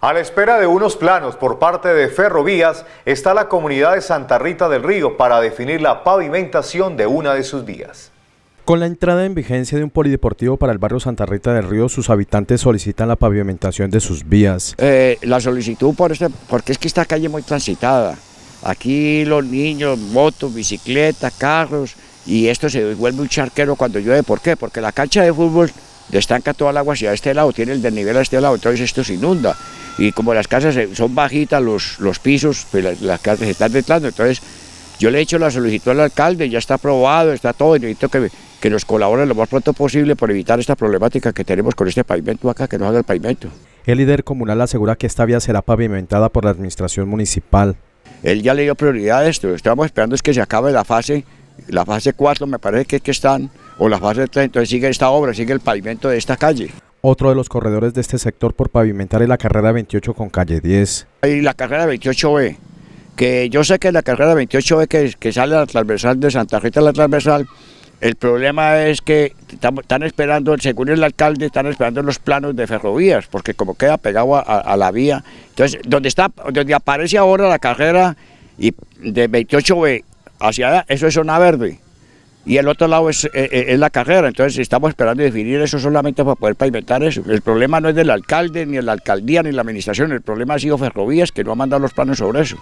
A la espera de unos planos por parte de Ferrovías está la comunidad de Santa Rita del Río para definir la pavimentación de una de sus vías. Con la entrada en vigencia de un polideportivo para el barrio Santa Rita del Río, sus habitantes solicitan la pavimentación de sus vías. Eh, la solicitud por este, porque es que esta calle es muy transitada. Aquí los niños, motos, bicicletas, carros, y esto se vuelve un charquero cuando llueve. ¿Por qué? Porque la cancha de fútbol destanca toda el agua hacia este lado, tiene el desnivel a este lado, entonces esto se inunda. Y como las casas son bajitas, los, pisos, pues, las, casas se están detrando, Entonces yo le he hecho la solicitud al alcalde, ya está aprobado, está todo, y necesito que, nos colabore lo más pronto posible por evitar esta problemática que tenemos con este pavimento acá, que no haga el pavimento. El líder comunal asegura que esta vía será pavimentada por la administración municipal. Él ya le dio prioridad a esto, estamos esperando es que se acabe la fase, la fase 4 me parece que, que están o fase 3, entonces sigue esta obra, sigue el pavimento de esta calle. Otro de los corredores de este sector por pavimentar es la carrera 28 con calle 10. Y la carrera 28B, que yo sé que la carrera 28B que, que sale a la transversal de Santa Rita a la transversal, el problema es que están esperando, según el alcalde, están esperando los planos de ferrovías, porque como queda pegado a, la vía. Entonces, donde, está, donde aparece ahora la carrera de 28B hacia allá, eso es zona verde y el otro lado eh, eh, es, la carrera. Entonces estamos esperando definir eso solamente para poder pavimentar eso. El problema no es del alcalde, ni de la alcaldía, ni la administración. El problema ha sido Ferrovías, que no ha mandado los planes sobre eso.